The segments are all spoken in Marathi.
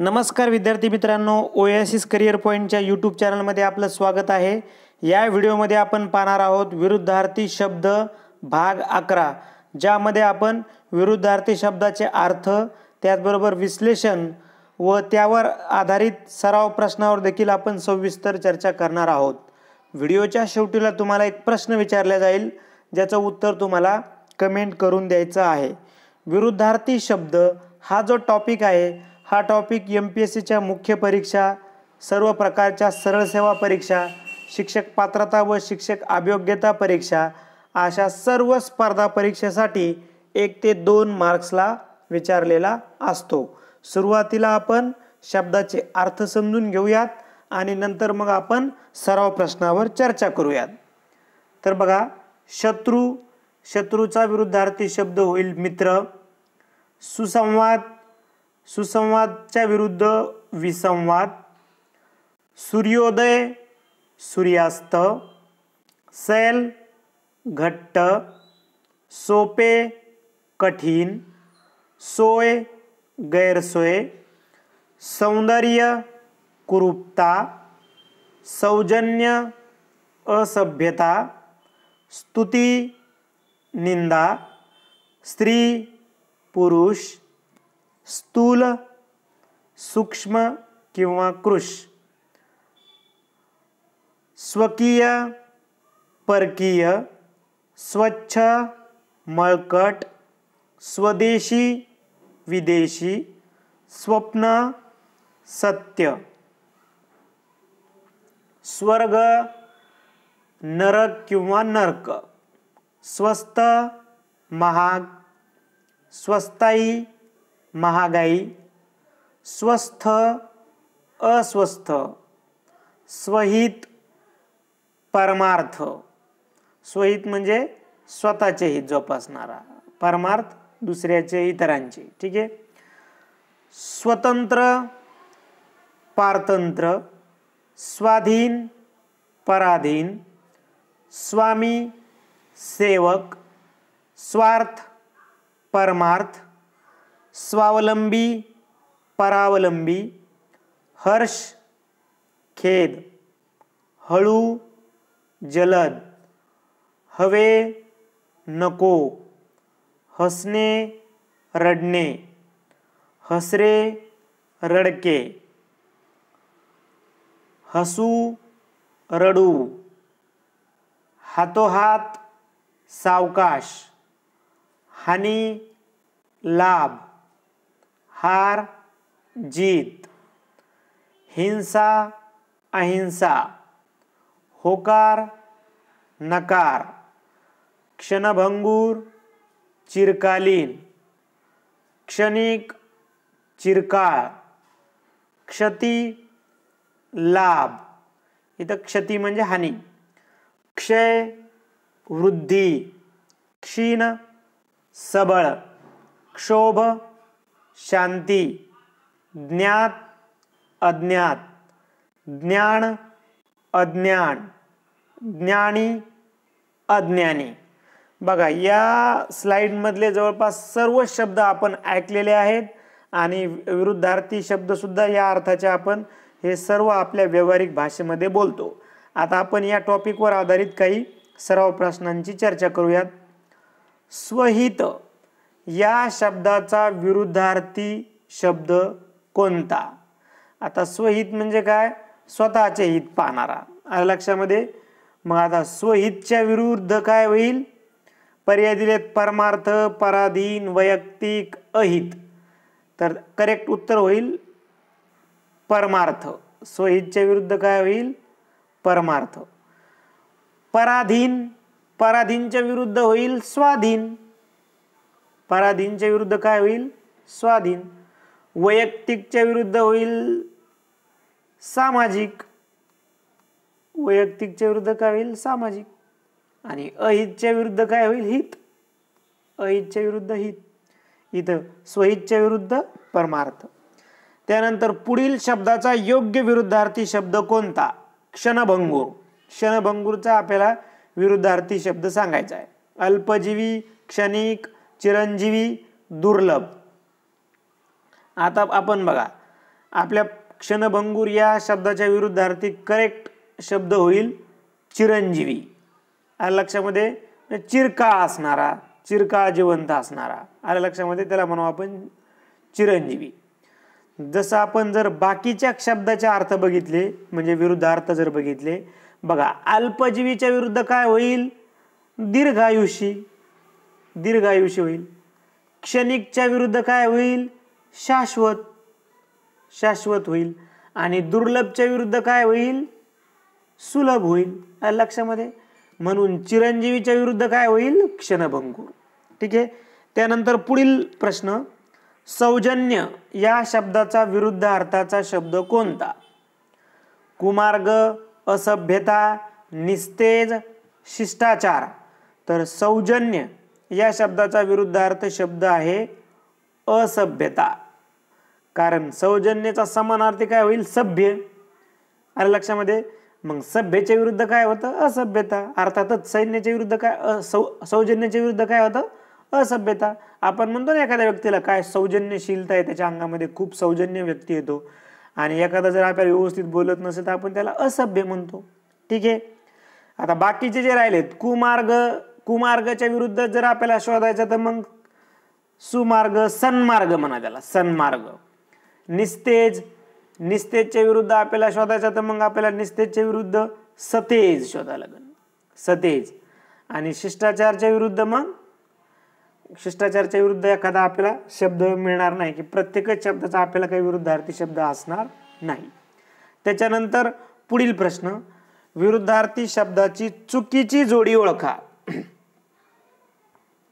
नमस्कार विद्यार्थी मित्रांनो ओएसिस करिअर पॉईंटच्या यूट्यूब चॅनलमध्ये आपलं स्वागत आहे या व्हिडिओमध्ये आपण पाहणार आहोत विरुद्धार्थी शब्द भाग अकरा ज्यामध्ये आपण विरुद्धार्थी शब्दाचे अर्थ त्याचबरोबर विश्लेषण व त्यावर आधारित सराव प्रश्नावर देखील आपण सविस्तर चर्चा करणार आहोत व्हिडिओच्या शेवटीला तुम्हाला एक प्रश्न विचारला जाईल ज्याचं उत्तर तुम्हाला कमेंट करून द्यायचं आहे विरुद्धार्थी शब्द हा जो टॉपिक आहे हा टॉपिक एम पी एस सीच्या मुख्य परीक्षा सर्व प्रकारच्या सरळ सेवा परीक्षा शिक्षक पात्रता व शिक्षक अभियोग्यता परीक्षा अशा सर्व स्पर्धा परीक्षेसाठी एक ते दोन मार्क्सला विचारलेला असतो सुरुवातीला आपण शब्दाचे अर्थ समजून घेऊयात आणि नंतर मग आपण सराव प्रश्नावर चर्चा करूयात तर बघा शत्रू शत्रूचा विरुद्धार्थी शब्द होईल मित्र सुसंवाद सुसंवादच्या विरुद्ध विसंवाद सूर्योदय सूर्यास्त सैल घट्ट सोपे कठीन सोय गैरसोय सौंदर्य कुरूपता सौजन्य असभ्यता स्तुति निंदा स्त्री पुरुष स्थूल सूक्ष्म किंवा कृष स्वकीय परकीय स्वच्छ मळकट स्वदेशी विदेशी स्वप्न सत्य स्वर्ग नरक किंवा नरक स्वस्त महाग स्वस्ताई महागाई स्वस्थ अस्वस्थ स्वहित परमार्थ स्वहित म्हणजे स्वतःचे हित जोपासणारा परमार्थ दुसऱ्याचे इतरांचे ठीक आहे स्वतंत्र पारतंत्र स्वाधीन पराधीन स्वामी सेवक स्वार्थ परमार्थ स्वावलंबी परावलंबी हर्ष खेद हळू जलद हवे नको हसणे रडणे हसरे रडके हसू रडू हातोहात सावकाश हानी लाभ हार जीत हिंसा अहिंसा होकार नकार क्षणभंगूर चिरकालीन क्षणिक चिरकाळ क्षती लाभ इथं क्षती म्हणजे हानी क्षय वृद्धी क्षीण सबळ क्षोभ शांती ज्ञात अज्ञात ज्ञान अज्ञान ज्ञानी अज्ञानी बघा या स्लाईडमधले जवळपास सर्व शब्द आपण ऐकलेले आहेत आणि विरुद्धार्थी शब्दसुद्धा या अर्थाचे आपण हे सर्व आपल्या व्यावहारिक भाषेमध्ये बोलतो आता आपण या टॉपिकवर आधारित काही सर्व प्रश्नांची चर्चा करूयात स्वहित या शब्दाचा विरुद्धार्थी शब्द कोणता आता स्वहित म्हणजे काय स्वतःचे हित पाहणारा लक्षामध्ये मग आता स्वहितच्या विरुद्ध काय होईल पर्याय दिलेत परमार्थ पराधीन वैयक्तिक अहित तर करेक्ट उत्तर होईल परमार्थ स्वहितच्या विरुद्ध काय होईल परमार्थ पराधीन पराधीनच्या विरुद्ध होईल स्वाधीन पराधीनच्या विरुद्ध काय होईल स्वाधीन वैयक्तिकच्या विरुद्ध होईल सामाजिक वैयक्तिकच्या विरुद्ध काय होईल सामाजिक आणि अहितच्या विरुद्ध काय होईल हित अहितच्या विरुद्ध हित इथं स्वहितच्या विरुद्ध परमार्थ त्यानंतर पुढील शब्दाचा योग्य विरुद्धार्थी शब्द कोणता क्षणभंगूर क्षणभंगूरचा आपल्याला विरुद्धार्थी शब्द सांगायचा आहे अल्पजीवी क्षणिक चिरंजीवी दुर्लभ आता आपण बघा आपल्या क्षणभंगूर या शब्दाच्या विरुद्धार्थी करेक्ट शब्द होईल चिरंजीवी आलं लक्षामध्ये म्हणजे चिरकाळ असणारा चिरकाळ जिवंत असणारा आलं लक्षामध्ये त्याला म्हणू आपण चिरंजीवी जसं आपण जर बाकीच्या शब्दाचे अर्थ बघितले म्हणजे विरुद्धार्थ जर बघितले बघा अल्पजीवीच्या विरुद्ध काय होईल दीर्घायुषी दीर्घायुष्य होईल क्षणिकच्या विरुद्ध काय होईल शाश्वत शाश्वत होईल आणि दुर्लभच्या विरुद्ध काय होईल सुलभ होईल लक्षामध्ये म्हणून चिरंजीवीच्या विरुद्ध काय होईल क्षणभंगूर ठीक आहे त्यानंतर पुढील प्रश्न सौजन्य या शब्दाचा विरुद्ध अर्थाचा शब्द कोणता कुमार्ग असभ्यता निस्तेज शिष्टाचार तर सौजन्य या शब्दाचा विरुद्धार्थ शब्द आहे असभ्यता कारण सौजन्याचा समानार्थी काय होईल सभ्य अरे लक्षामध्ये मग सभ्येच्या विरुद्ध काय होतं असभ्यता अर्थातच सैन्याच्या विरुद्ध काय असौ सौजन्याच्या विरुद्ध काय होतं असभ्यता आपण म्हणतो ना एखाद्या व्यक्तीला काय सौजन्यशीलता आहे त्याच्या अंगामध्ये खूप सौजन्य व्यक्ती येतो आणि एखादा जर आपल्याला व्यवस्थित बोलत नसेल तर आपण त्याला असभ्य म्हणतो ठीक आहे आता बाकीचे जे राहिलेत कुमार्ग कुमार्गाच्या विरुद्ध जर आपल्याला शोधायचा तर मग सुमार्ग सन्मार्ग म्हणा त्याला सन्मार्ग निस्तेज निस्तेजच्या विरुद्ध आपल्याला शोधायचा तर मग आपल्याला निस्तेजच्या विरुद्ध सतेज शोधा लागेल सतेज आणि शिष्टाचारच्या विरुद्ध मग शिष्टाचारच्या विरुद्ध एखादा आपल्याला शब्द मिळणार नाही की प्रत्येकच शब्दाचा आपल्याला काही विरुद्धार्थी शब्द असणार नाही त्याच्यानंतर पुढील प्रश्न विरुद्धार्थी शब्दाची चुकीची जोडी ओळखा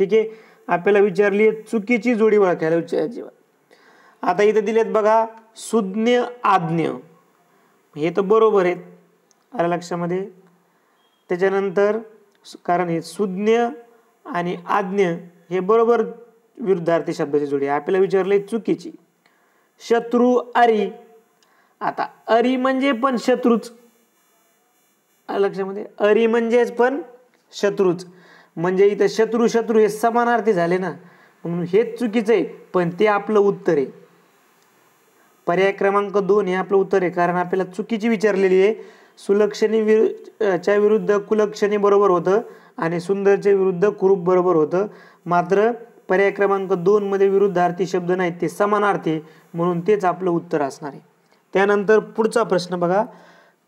ठीक आहे आपल्याला विचारली आहे चुकीची जोडी ओळखायला विचारायची आता इथे दिलेत बघा सुज्ञ आज्ञ हे तर बरोबर आहेत अरे लक्षामध्ये त्याच्यानंतर कारण हे सुज्ञ आणि आज्ञ हे बरोबर विरुद्धार्थी शब्दाची जोडी आपल्याला विचारले चुकीची शत्रू अरी आता अरी म्हणजे पण शत्रूच लक्षामध्ये अरी म्हणजेच पण शत्रूच म्हणजे इथं शत्रू शत्रू हे समानार्थी झाले ना म्हणून हेच चुकीचं आहे पण ते आपलं उत्तर आहे पर्याय क्रमांक दोन हे आपलं उत्तर आहे कारण आपल्याला चुकीची विचारलेली आहे सुलक्षणी विरु च्या विरुद्ध कुलक्षणी बरोबर होतं आणि सुंदरच्या विरुद्ध कुरूप बरोबर होतं मात्र पर्याय क्रमांक दोनमध्ये विरुद्धार्थी शब्द नाहीत ते समानार्थी म्हणून तेच आपलं उत्तर असणार आहे त्यानंतर पुढचा प्रश्न बघा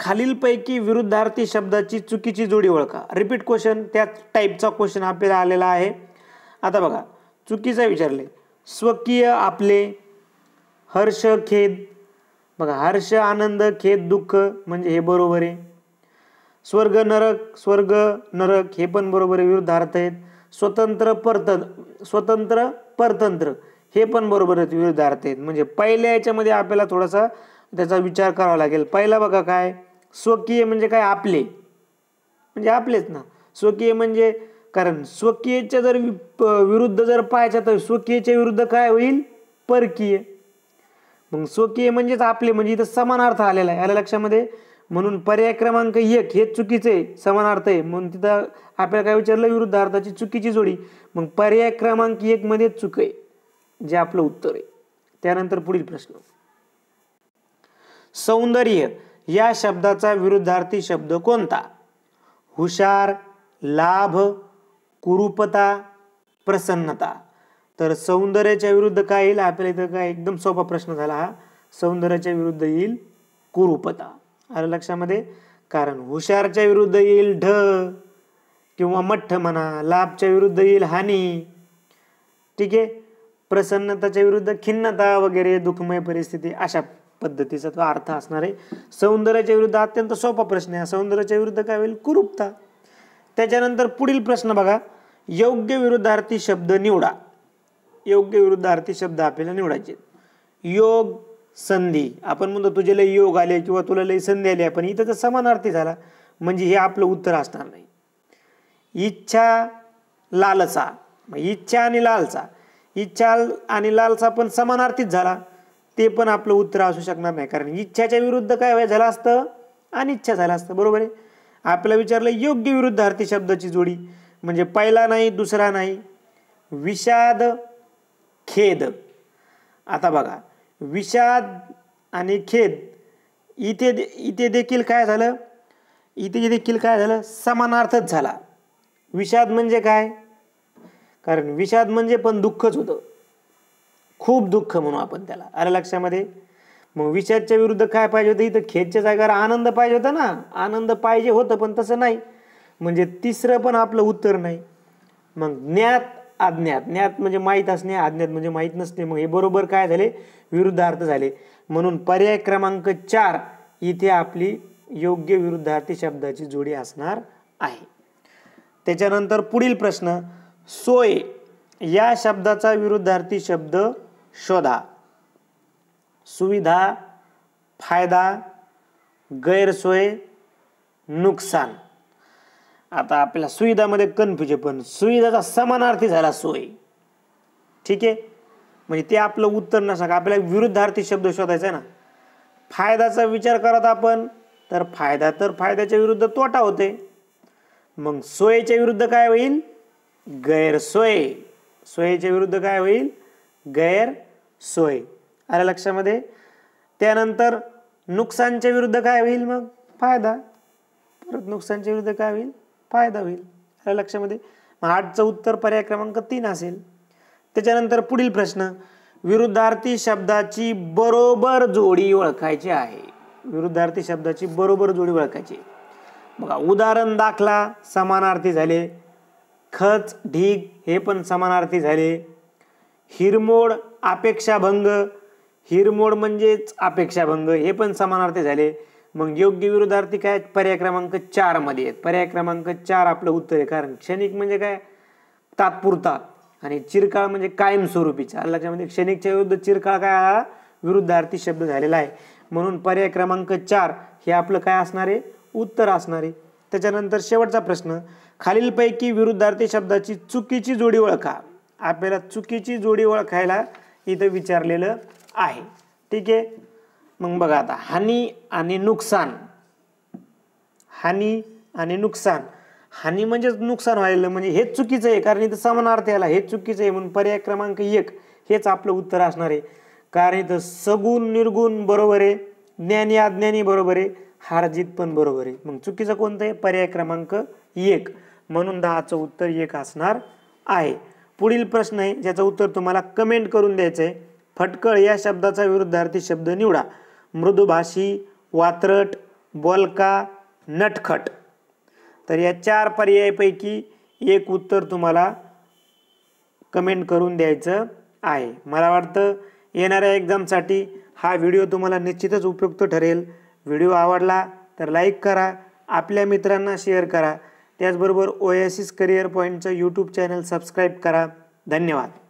खालीलपैकी विरुद्धार्थी शब्दाची चुकीची जोडी ओळखा रिपीट क्वेश्चन त्याच टाईपचा क्वेश्चन आपल्याला आलेला आहे आता बघा चुकीचा विचारले स्वकीय आपले हर्ष खेद बघा हर्ष आनंद खेद दुःख म्हणजे हे बरोबर आहे स्वर्ग नरक स्वर्ग नरक हे पण बरोबर आहे विरुद्धार्थ आहेत स्वतंत्र परतंत्र स्वतंत्र परतंत्र हे पण बरोबर आहेत विरुद्धार्थ आहेत म्हणजे पहिल्या याच्यामध्ये आपल्याला थोडासा त्याचा विचार करावा लागेल पहिला बघा काय स्वकीय म्हणजे काय आपले म्हणजे आपलेच ना स्वकीय म्हणजे कारण स्वकीयच्या जर विरुद्ध जर पाहायचं तर स्वकीयच्या विरुद्ध काय होईल परकीय मग स्वकीय म्हणजेच आपले म्हणजे इथं समानार्थ आलेला आहे आल्या लक्षामध्ये म्हणून पर्याय क्रमांक एक हे चुकीचं आहे समानार्थ आहे म्हणून तिथं आपल्याला काय विचारलं विरुद्ध अर्थाची चुकीची जोडी मग पर्याय क्रमांक मध्ये चुक आहे जे आपलं उत्तर आहे त्यानंतर पुढील प्रश्न सौंदर्य या शब्दाचा विरुद्धार्थी शब्द कोणता हुशार लाभ कुरूपता प्रसन्नता तर सौंदर्याच्या विरुद्ध काय येईल आपल्याला इथं काय एकदम सोपा प्रश्न झाला हा सौंदर्याच्या विरुद्ध येईल कुरूपता आलं लक्षामध्ये कारण हुशारच्या विरुद्ध येईल ढ किंवा मठ्ठ म्हणा लाभच्या विरुद्ध येईल हानी ठीक आहे प्रसन्नताच्या विरुद्ध खिन्नता वगैरे दुःखमय परिस्थिती अशा पद्धतीचा तो अर्थ असणार आहे सौंदर्याच्या विरुद्ध अत्यंत सोपा प्रश्न आहे सौंदर्याच्या विरुद्ध काय होईल कुरूपता त्याच्यानंतर पुढील प्रश्न बघा योग्य विरुद्धार्थी शब्द निवडा योग्य विरुद्धार्थी शब्द आपल्याला निवडायचे योग संधी आपण म्हणतो तुझे लय योग आले किंवा तुला लय संधी आली पण इथं तर समानार्थी झाला म्हणजे हे आपलं उत्तर असणार नाही इच्छा लालसा इच्छा आणि लालसा इच्छा आणि लालसा पण समानार्थीच झाला ते पण आपलं उत्तर असू शकणार नाही कारण इच्छाच्या विरुद्ध काय झालं असतं आणि इच्छा झालं असतं बरोबर आहे आपल्याला विचारलं योग्य विरुद्ध विरुद्धार्थी शब्दाची जोडी म्हणजे पहिला नाही दुसरा नाही विषाद खेद आता बघा विषाद आणि खेद इथे इथे देखील काय झालं इथे देखील काय झालं समानार्थच झाला विषाद म्हणजे काय कारण विषाद म्हणजे पण दुःखच होतं खूप दुःख म्हणू आपण त्याला अरे लक्षामध्ये मग विषादच्या विरुद्ध काय पाहिजे होतं इथं खेदच्या जागेवर आनंद पाहिजे होता ना आनंद पाहिजे होतं पण तसं नाही म्हणजे तिसरं पण आपलं उत्तर नाही मग ज्ञात अज्ञात ज्ञात म्हणजे माहीत असणे अज्ञात म्हणजे माहीत नसणे मग हे बरोबर काय झाले विरुद्धार्थ झाले म्हणून पर्याय क्रमांक चार इथे आपली योग्य विरुद्धार्थी शब्दाची जोडी असणार आहे त्याच्यानंतर पुढील प्रश्न सोय या शब्दाचा विरुद्धार्थी शब्द शोधा सुविधा फायदा गैरसोय नुकसान आता आपल्याला सुविधामध्ये कन्फ्युजन पण सुविधाचा समानार्थी झाला सोय ठीक आहे म्हणजे ते आपलं उत्तर नसा का आपल्याला विरुद्धार्थी शब्द शोधायचा आहे ना फायद्याचा विचार करत आपण तर फायदा तर फायद्याच्या विरुद्ध तोटा होते मग सोयेच्या विरुद्ध काय होईल गैरसोय सोयीच्या विरुद्ध काय होईल गैर सोय आल्या लक्षामध्ये त्यानंतर नुकसानच्या विरुद्ध काय होईल मग फायदा परत नुकसानच्या विरुद्ध काय होईल फायदा होईल आल्या लक्षामध्ये मग आठचं उत्तर पर्याय क्रमांक तीन असेल त्याच्यानंतर पुढील प्रश्न विरुद्धार्थी शब्दाची बरोबर जोडी ओळखायची आहे विरुद्धार्थी शब्दाची बरोबर जोडी ओळखायची बघा उदाहरण दाखला समानार्थी झाले खच ढीग हे पण समानार्थी झाले हिरमोड अपेक्षाभंग हिरमोड म्हणजेच अपेक्षाभंग हे पण समानार्थी झाले मग योग्य विरोधार्थी काय पर्याय क्रमांक चारमध्ये आहेत पर्याय क्रमांक चार आपलं उत्तर आहे कारण क्षणिक म्हणजे काय तात्पुरता आणि चिरकाळ म्हणजे कायमस्वरूपीचा लक्षामध्ये क्षणिकच्या विरुद्ध चिरकाळ काय हा विरुद्धार्थी शब्द झालेला आहे म्हणून पर्याय क्रमांक चार हे आपलं काय असणार आहे उत्तर असणार आहे त्याच्यानंतर शेवटचा प्रश्न खालीलपैकी विरुद्धार्थी शब्दाची चुकीची जोडी ओळखा आपल्याला चुकीची जोडी ओळखायला इथं विचारलेलं आहे ठीक आहे मग बघा आता हानी आणि नुकसान हानी आणि नुकसान हानी म्हणजेच नुकसान व्हायला म्हणजे हेच चुकीचं आहे कारण इथं समानार्थ यायला हे चुकीचं आहे म्हणून पर्याय क्रमांक एक हेच आपलं उत्तर असणार आहे कारण इथं सगुण निर्गुण बरोबर आहे ज्ञानी अज्ञानी बरोबर आहे हारजीत पण बरोबर आहे मग चुकीचं कोणतं आहे पर्याय क्रमांक एक म्हणून दहाचं उत्तर एक असणार आहे पुढील प्रश्न आहे ज्याचं उत्तर तुम्हाला कमेंट करून द्यायचं आहे फटकळ या शब्दाचा विरुद्धार्थी शब्द निवडा मृदुभाषी वात्रट बोलका नटखट तर या चार पर्यायापैकी एक उत्तर तुम्हाला कमेंट करून द्यायचं आहे मला वाटतं येणाऱ्या एक्झामसाठी हा व्हिडिओ तुम्हाला निश्चितच उपयुक्त ठरेल व्हिडिओ आवडला तर लाईक करा आपल्या मित्रांना शेअर करा त्याचबरोबर ओएसिस करिअर पॉईंटचं यूट्यूब चॅनल सबस्क्राईब करा धन्यवाद